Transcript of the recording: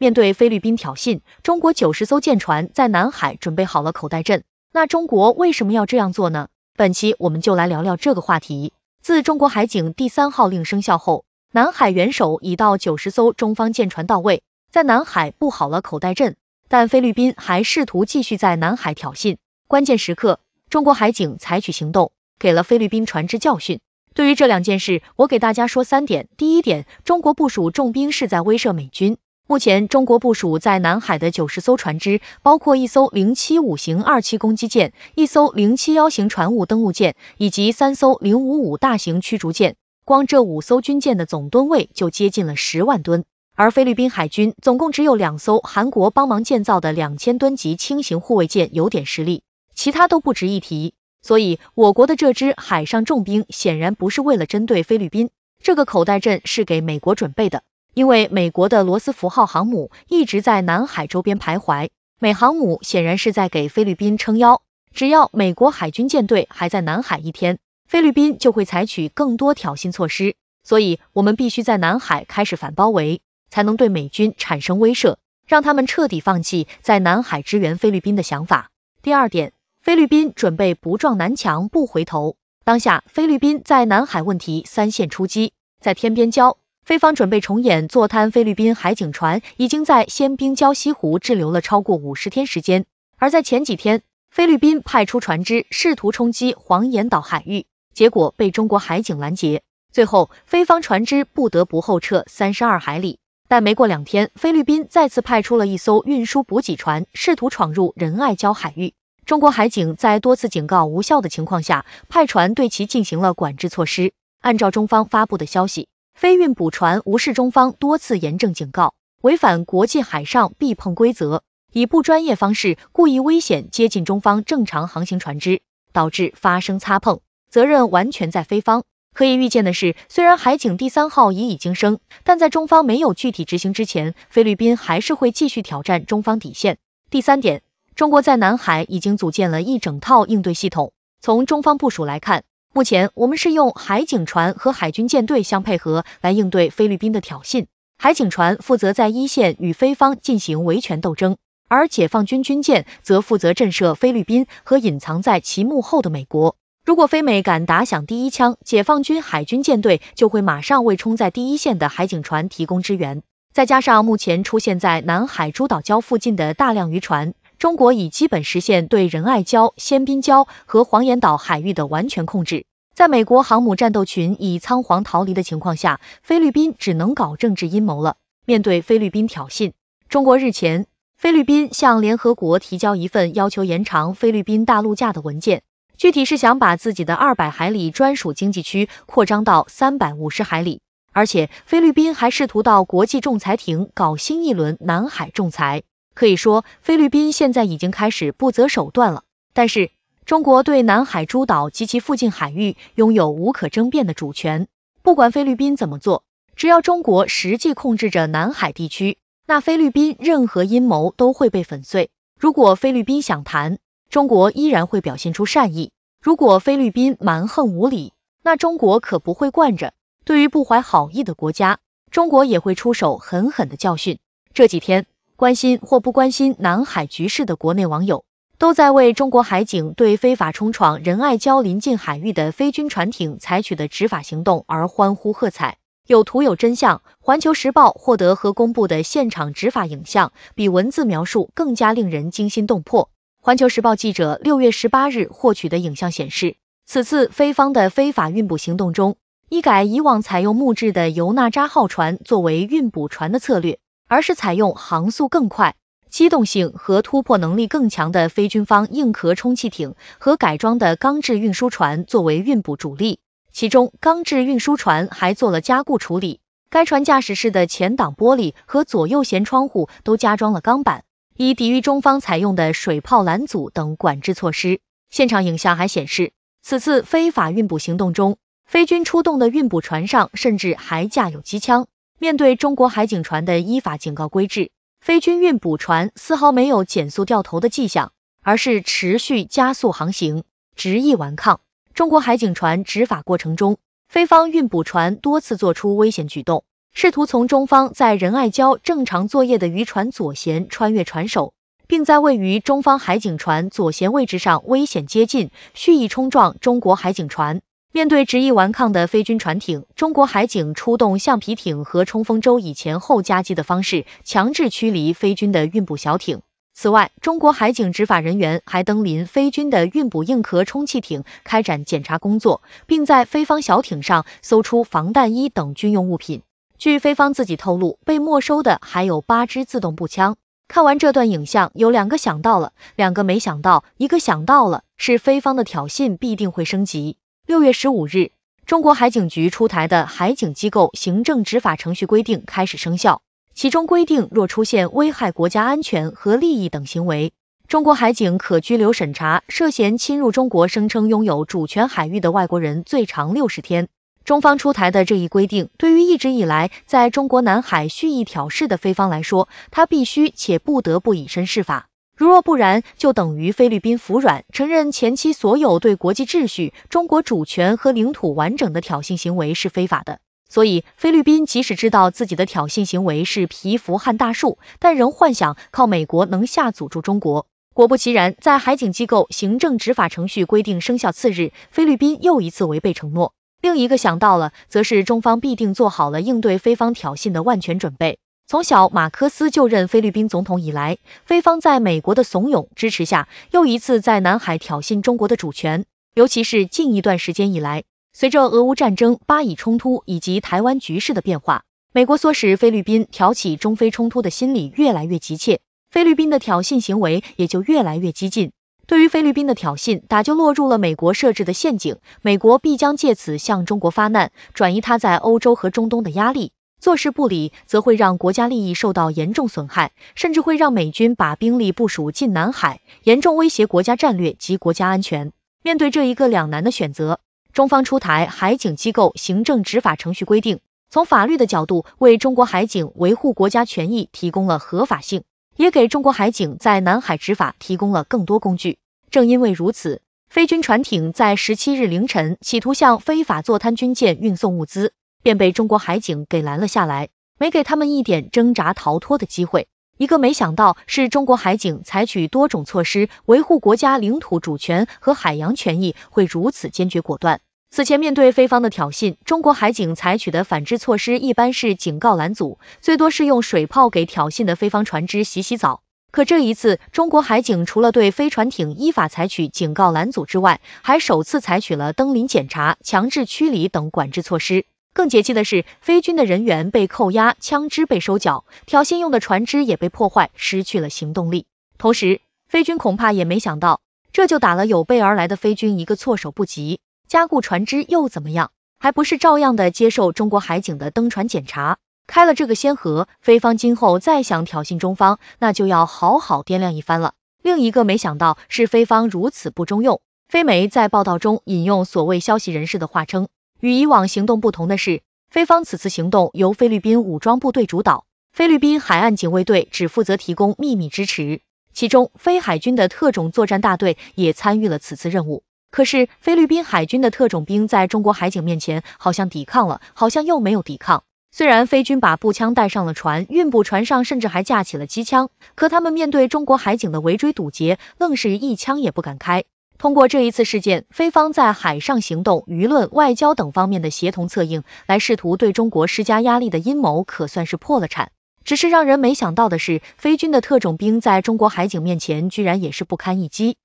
面对菲律宾挑衅，中国九十艘舰船在南海准备好了口袋阵。那中国为什么要这样做呢？本期我们就来聊聊这个话题。自中国海警第三号令生效后，南海元首已到九十艘中方舰船到位，在南海布好了口袋阵。但菲律宾还试图继续在南海挑衅，关键时刻，中国海警采取行动，给了菲律宾船只教训。对于这两件事，我给大家说三点：第一点，中国部署重兵是在威慑美军。目前，中国部署在南海的九十艘船只，包括一艘零七五型二七攻击舰、一艘零七幺型船坞登陆舰以及三艘零五五大型驱逐舰，光这五艘军舰的总吨位就接近了十万吨。而菲律宾海军总共只有两艘韩国帮忙建造的两千吨级轻型护卫舰有点实力，其他都不值一提。所以，我国的这支海上重兵显然不是为了针对菲律宾，这个口袋阵是给美国准备的。因为美国的罗斯福号航母一直在南海周边徘徊，美航母显然是在给菲律宾撑腰。只要美国海军舰队还在南海一天，菲律宾就会采取更多挑衅措施。所以，我们必须在南海开始反包围，才能对美军产生威慑，让他们彻底放弃在南海支援菲律宾的想法。第二点，菲律宾准备不撞南墙不回头。当下，菲律宾在南海问题三线出击，在天边礁。菲方准备重演坐滩，菲律宾海警船已经在仙兵礁西湖滞留了超过五十天时间。而在前几天，菲律宾派出船只试图冲击黄岩岛海域，结果被中国海警拦截，最后菲方船只不得不后撤三十二海里。但没过两天，菲律宾再次派出了一艘运输补给船，试图闯入仁爱礁海域。中国海警在多次警告无效的情况下，派船对其进行了管制措施。按照中方发布的消息。飞运补船无视中方多次严正警告，违反国际海上避碰规则，以不专业方式故意危险接近中方正常航行船只，导致发生擦碰，责任完全在菲方。可以预见的是，虽然海警第三号已已经升，但在中方没有具体执行之前，菲律宾还是会继续挑战中方底线。第三点，中国在南海已经组建了一整套应对系统，从中方部署来看。目前，我们是用海警船和海军舰队相配合来应对菲律宾的挑衅。海警船负责在一线与菲方进行维权斗争，而解放军军舰则负责震慑菲律宾和隐藏在其幕后的美国。如果菲美敢打响第一枪，解放军海军舰队就会马上为冲在第一线的海警船提供支援。再加上目前出现在南海诸岛礁附近的大量渔船。中国已基本实现对仁爱礁、仙滨礁和黄岩岛海域的完全控制。在美国航母战斗群已仓皇逃离的情况下，菲律宾只能搞政治阴谋了。面对菲律宾挑衅，中国日前，菲律宾向联合国提交一份要求延长菲律宾大陆架的文件，具体是想把自己的二百海里专属经济区扩张到三百五十海里，而且菲律宾还试图到国际仲裁庭搞新一轮南海仲裁。可以说，菲律宾现在已经开始不择手段了。但是，中国对南海诸岛及其附近海域拥有无可争辩的主权。不管菲律宾怎么做，只要中国实际控制着南海地区，那菲律宾任何阴谋都会被粉碎。如果菲律宾想谈，中国依然会表现出善意；如果菲律宾蛮横无理，那中国可不会惯着。对于不怀好意的国家，中国也会出手狠狠的教训。这几天。关心或不关心南海局势的国内网友，都在为中国海警对非法冲闯仁爱礁临近海域的非军船艇采取的执法行动而欢呼喝彩。有图有真相，环球时报获得和公布的现场执法影像，比文字描述更加令人惊心动魄。环球时报记者六月十八日获取的影像显示，此次菲方的非法运补行动中，一改以往采用木质的尤纳扎号船作为运补船的策略。而是采用航速更快、机动性和突破能力更强的非军方硬壳充气艇和改装的钢制运输船作为运补主力，其中钢制运输船还做了加固处理。该船驾驶室的前挡玻璃和左右舷窗户都加装了钢板，以抵御中方采用的水炮拦阻等管制措施。现场影像还显示，此次非法运补行动中，非军出动的运补船上甚至还架有机枪。面对中国海警船的依法警告规制，非军运补船丝毫没有减速掉头的迹象，而是持续加速航行，执意顽抗。中国海警船执法过程中，菲方运补船多次做出危险举动，试图从中方在仁爱礁正常作业的渔船左舷穿越船首，并在位于中方海警船左舷位置上危险接近，蓄意冲撞中国海警船。面对执意顽抗的菲军船艇，中国海警出动橡皮艇和冲锋舟，以前后夹击的方式强制驱离菲军的运补小艇。此外，中国海警执法人员还登临菲军的运补硬壳充气艇开展检查工作，并在菲方小艇上搜出防弹衣等军用物品。据菲方自己透露，被没收的还有八支自动步枪。看完这段影像，有两个想到了，两个没想到，一个想到了，是菲方的挑衅必定会升级。六月十五日，中国海警局出台的《海警机构行政执法程序规定》开始生效。其中规定，若出现危害国家安全和利益等行为，中国海警可拘留审查涉嫌侵入中国声称拥有主权海域的外国人，最长六十天。中方出台的这一规定，对于一直以来在中国南海蓄意挑事的菲方来说，他必须且不得不以身试法。如若不然，就等于菲律宾服软，承认前期所有对国际秩序、中国主权和领土完整的挑衅行为是非法的。所以，菲律宾即使知道自己的挑衅行为是皮蜉撼大树，但仍幻想靠美国能下诅咒中国。果不其然，在海警机构行政执法程序规定生效次日，菲律宾又一次违背承诺。另一个想到了，则是中方必定做好了应对菲方挑衅的万全准备。从小马克思就任菲律宾总统以来，菲方在美国的怂恿支持下，又一次在南海挑衅中国的主权。尤其是近一段时间以来，随着俄乌战争、巴以冲突以及台湾局势的变化，美国唆使菲律宾挑起中非冲突的心理越来越急切，菲律宾的挑衅行为也就越来越激进。对于菲律宾的挑衅，打就落入了美国设置的陷阱，美国必将借此向中国发难，转移它在欧洲和中东的压力。坐视不理，则会让国家利益受到严重损害，甚至会让美军把兵力部署进南海，严重威胁国家战略及国家安全。面对这一个两难的选择，中方出台海警机构行政执法程序规定，从法律的角度为中国海警维护国家权益提供了合法性，也给中国海警在南海执法提供了更多工具。正因为如此，菲军船艇在十七日凌晨企图向非法坐滩军舰运送物资。便被中国海警给拦了下来，没给他们一点挣扎逃脱的机会。一个没想到，是中国海警采取多种措施维护国家领土主权和海洋权益会如此坚决果断。此前，面对菲方的挑衅，中国海警采取的反制措施一般是警告拦阻，最多是用水炮给挑衅的菲方船只洗洗澡。可这一次，中国海警除了对飞船艇依法采取警告拦阻之外，还首次采取了登临检查、强制驱离等管制措施。更绝气的是，菲军的人员被扣押，枪支被收缴，挑衅用的船只也被破坏，失去了行动力。同时，菲军恐怕也没想到，这就打了有备而来的菲军一个措手不及。加固船只又怎么样？还不是照样的接受中国海警的登船检查。开了这个先河，菲方今后再想挑衅中方，那就要好好掂量一番了。另一个没想到是，菲方如此不中用。菲媒在报道中引用所谓消息人士的话称。与以往行动不同的是，菲方此次行动由菲律宾武装部队主导，菲律宾海岸警卫队只负责提供秘密支持。其中，菲海军的特种作战大队也参与了此次任务。可是，菲律宾海军的特种兵在中国海警面前，好像抵抗了，好像又没有抵抗。虽然菲军把步枪带上了船，运补船上甚至还架起了机枪，可他们面对中国海警的围追堵截，愣是一枪也不敢开。通过这一次事件，菲方在海上行动、舆论、外交等方面的协同策应，来试图对中国施加压力的阴谋可算是破了产。只是让人没想到的是，菲军的特种兵在中国海警面前，居然也是不堪一击。